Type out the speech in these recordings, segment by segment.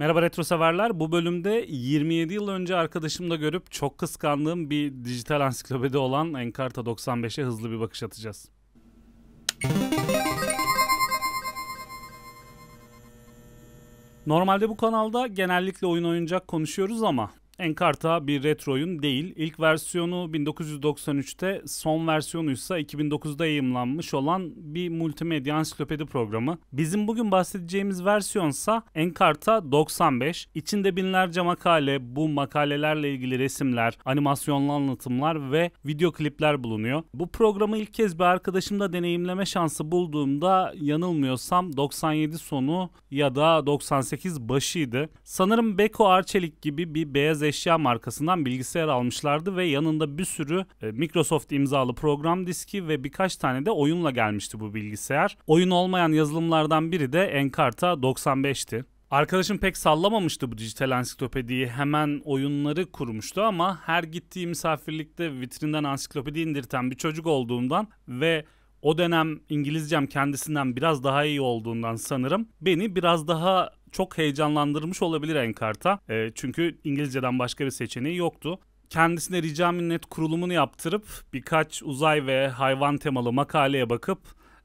Merhaba retro severler. Bu bölümde 27 yıl önce arkadaşımda görüp çok kıskandığım bir dijital ansiklopedi olan Encarta 95'e hızlı bir bakış atacağız. Normalde bu kanalda genellikle oyun oyuncak konuşuyoruz ama Encarta bir retro oyun değil. İlk versiyonu 1993'te, son versiyonuysa 2009'da yayımlanmış olan bir multimedya ansiklopedi programı. Bizim bugün bahsedeceğimiz versiyonsa Encarta 95. İçinde binlerce makale, bu makalelerle ilgili resimler, animasyonlu anlatımlar ve video klipler bulunuyor. Bu programı ilk kez bir arkadaşımda deneyimleme şansı bulduğumda yanılmıyorsam 97 sonu ya da 98 başıydı. Sanırım Beko Arçelik gibi bir beyaz eşya markasından bilgisayar almışlardı ve yanında bir sürü e, Microsoft imzalı program diski ve birkaç tane de oyunla gelmişti bu bilgisayar. Oyun olmayan yazılımlardan biri de Encarta 95'ti. Arkadaşım pek sallamamıştı bu dijital ansiklopediyi. Hemen oyunları kurmuştu ama her gittiği misafirlikte vitrinden ansiklopedi indirten bir çocuk olduğundan ve o dönem İngilizcem kendisinden biraz daha iyi olduğundan sanırım beni biraz daha çok heyecanlandırmış olabilir Enkarta. E, çünkü İngilizceden başka bir seçeneği yoktu. Kendisine rica minnet kurulumunu yaptırıp birkaç uzay ve hayvan temalı makaleye bakıp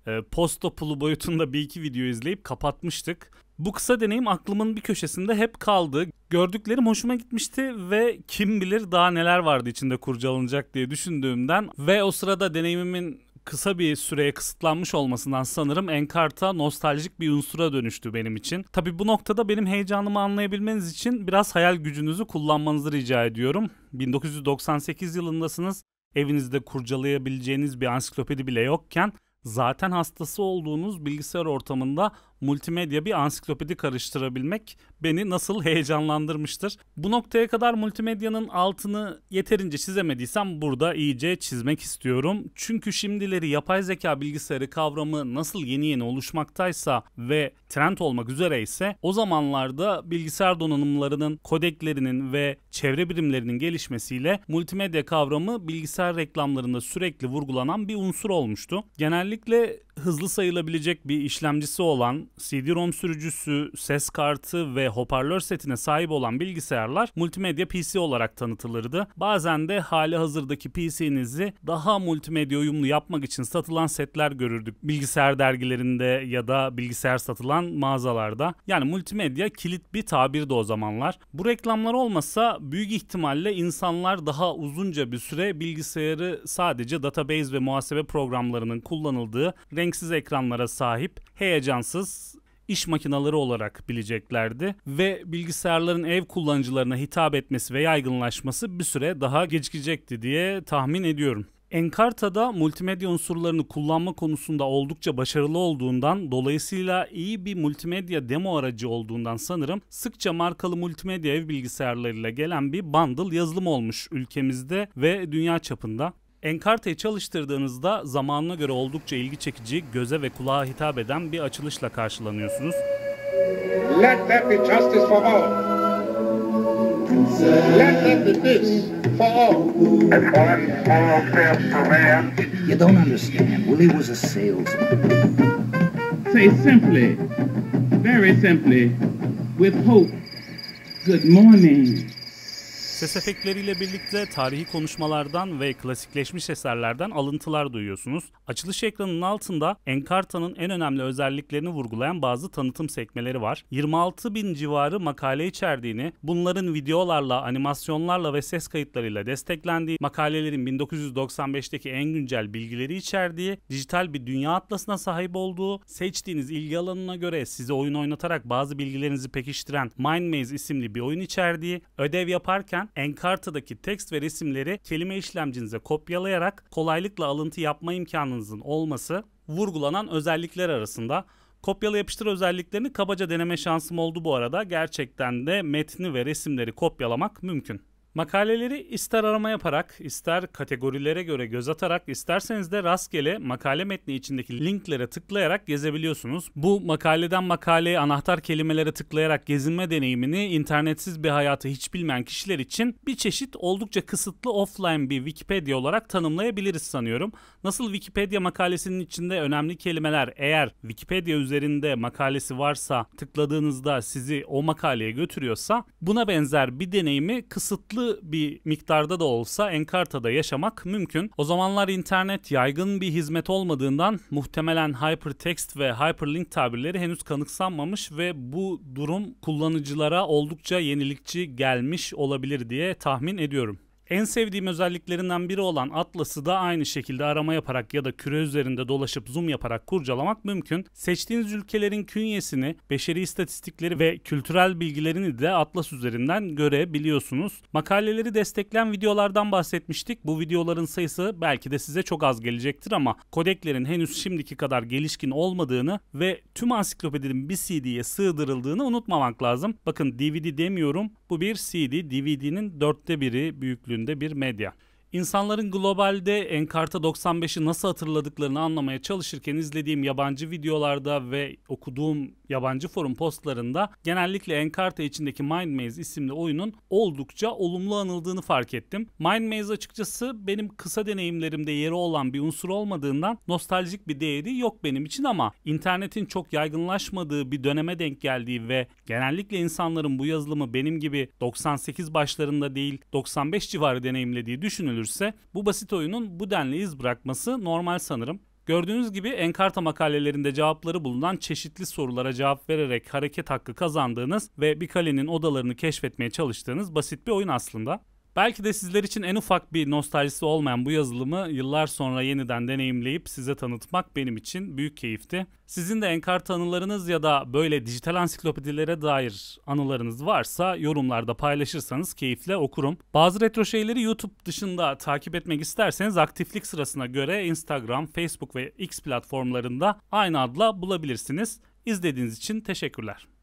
e, posta pulu boyutunda bir iki video izleyip kapatmıştık. Bu kısa deneyim aklımın bir köşesinde hep kaldı. Gördüklerim hoşuma gitmişti ve kim bilir daha neler vardı içinde kurcalanacak diye düşündüğümden ve o sırada deneyimimin kısa bir süreye kısıtlanmış olmasından sanırım Enkarta nostaljik bir unsura dönüştü benim için. Tabi bu noktada benim heyecanımı anlayabilmeniz için biraz hayal gücünüzü kullanmanızı rica ediyorum. 1998 yılındasınız. Evinizde kurcalayabileceğiniz bir ansiklopedi bile yokken zaten hastası olduğunuz bilgisayar ortamında multimedya bir ansiklopedi karıştırabilmek beni nasıl heyecanlandırmıştır. Bu noktaya kadar multimedyanın altını yeterince çizemediysem burada iyice çizmek istiyorum. Çünkü şimdileri yapay zeka bilgisayarı kavramı nasıl yeni yeni oluşmaktaysa ve trend olmak üzere ise o zamanlarda bilgisayar donanımlarının, kodeklerinin ve çevre birimlerinin gelişmesiyle multimedya kavramı bilgisayar reklamlarında sürekli vurgulanan bir unsur olmuştu. Genellikle hızlı sayılabilecek bir işlemcisi olan, CD-ROM sürücüsü, ses kartı ve hoparlör setine sahip olan bilgisayarlar multimedya PC olarak tanıtılırdı. Bazen de hali hazırdaki PC'nizi daha multimedya uyumlu yapmak için satılan setler görürdük bilgisayar dergilerinde ya da bilgisayar satılan mağazalarda. Yani multimedya kilit bir tabirdi o zamanlar. Bu reklamlar olmasa büyük ihtimalle insanlar daha uzunca bir süre bilgisayarı sadece database ve muhasebe programlarının kullanıldığı renksiz ekranlara sahip, heyecansız iş makinaları olarak bileceklerdi ve bilgisayarların ev kullanıcılarına hitap etmesi ve yaygınlaşması bir süre daha gecikecekti diye tahmin ediyorum. Encarta'da multimedya unsurlarını kullanma konusunda oldukça başarılı olduğundan dolayısıyla iyi bir multimedya demo aracı olduğundan sanırım sıkça markalı multimedya ev bilgisayarlarıyla gelen bir bundle yazılım olmuş ülkemizde ve dünya çapında. Enkarte'yi çalıştırdığınızda zamanına göre oldukça ilgi çekici, göze ve kulağa hitap eden bir açılışla karşılanıyorsunuz. Let there be justice for all. Let there be peace for all. And one small step for man. You don't understand. Willie was a salesman. Say simply, very simply, with hope, good morning. Ses efektleriyle birlikte tarihi konuşmalardan ve klasikleşmiş eserlerden alıntılar duyuyorsunuz. Açılış ekranının altında Encarta'nın en önemli özelliklerini vurgulayan bazı tanıtım sekmeleri var. 26 bin civarı makale içerdiğini, bunların videolarla, animasyonlarla ve ses kayıtlarıyla desteklendiği, makalelerin 1995'teki en güncel bilgileri içerdiği, dijital bir dünya atlasına sahip olduğu, seçtiğiniz ilgi alanına göre size oyun oynatarak bazı bilgilerinizi pekiştiren Mind Maze isimli bir oyun içerdiği, ödev yaparken yüzden Encarta'daki tekst ve resimleri kelime işlemcinize kopyalayarak kolaylıkla alıntı yapma imkanınızın olması vurgulanan özellikler arasında. Kopyala yapıştır özelliklerini kabaca deneme şansım oldu bu arada. Gerçekten de metni ve resimleri kopyalamak mümkün. Makaleleri ister arama yaparak, ister kategorilere göre göz atarak, isterseniz de rastgele makale metni içindeki linklere tıklayarak gezebiliyorsunuz. Bu makaleden makaleye anahtar kelimelere tıklayarak gezinme deneyimini internetsiz bir hayatı hiç bilmeyen kişiler için bir çeşit oldukça kısıtlı offline bir Wikipedia olarak tanımlayabiliriz sanıyorum. Nasıl Wikipedia makalesinin içinde önemli kelimeler eğer Wikipedia üzerinde makalesi varsa tıkladığınızda sizi o makaleye götürüyorsa buna benzer bir deneyimi kısıtlı bir miktarda da olsa Encarta'da yaşamak mümkün. O zamanlar internet yaygın bir hizmet olmadığından muhtemelen hypertext ve hyperlink tabirleri henüz kanıksanmamış ve bu durum kullanıcılara oldukça yenilikçi gelmiş olabilir diye tahmin ediyorum. En sevdiğim özelliklerinden biri olan Atlas'ı da aynı şekilde arama yaparak ya da küre üzerinde dolaşıp zoom yaparak kurcalamak mümkün. Seçtiğiniz ülkelerin künyesini, beşeri istatistikleri ve kültürel bilgilerini de Atlas üzerinden görebiliyorsunuz. Makaleleri destekleyen videolardan bahsetmiştik. Bu videoların sayısı belki de size çok az gelecektir ama kodeklerin henüz şimdiki kadar gelişkin olmadığını ve tüm ansiklopedinin bir CD'ye sığdırıldığını unutmamak lazım. Bakın DVD demiyorum. Bu bir CD. DVD'nin dörtte biri büyüklüğü bugün bir medya. İnsanların globalde Enkarta 95'i nasıl hatırladıklarını anlamaya çalışırken izlediğim yabancı videolarda ve okuduğum yabancı forum postlarında genellikle Enkarta içindeki Mind Maze isimli oyunun oldukça olumlu anıldığını fark ettim. Mind Maze açıkçası benim kısa deneyimlerimde yeri olan bir unsur olmadığından nostaljik bir değeri yok benim için ama internetin çok yaygınlaşmadığı bir döneme denk geldiği ve genellikle insanların bu yazılımı benim gibi 98 başlarında değil 95 civarı deneyimlediği düşünülür görürse bu basit oyunun bu denli iz bırakması normal sanırım. Gördüğünüz gibi Enkarta makalelerinde cevapları bulunan çeşitli sorulara cevap vererek hareket hakkı kazandığınız ve bir kalenin odalarını keşfetmeye çalıştığınız basit bir oyun aslında. Belki de sizler için en ufak bir nostaljisi olmayan bu yazılımı yıllar sonra yeniden deneyimleyip size tanıtmak benim için büyük keyifti. Sizin de Encarta anılarınız ya da böyle dijital ansiklopedilere dair anılarınız varsa yorumlarda paylaşırsanız keyifle okurum. Bazı retro şeyleri YouTube dışında takip etmek isterseniz aktiflik sırasına göre Instagram, Facebook ve X platformlarında aynı adla bulabilirsiniz. İzlediğiniz için teşekkürler.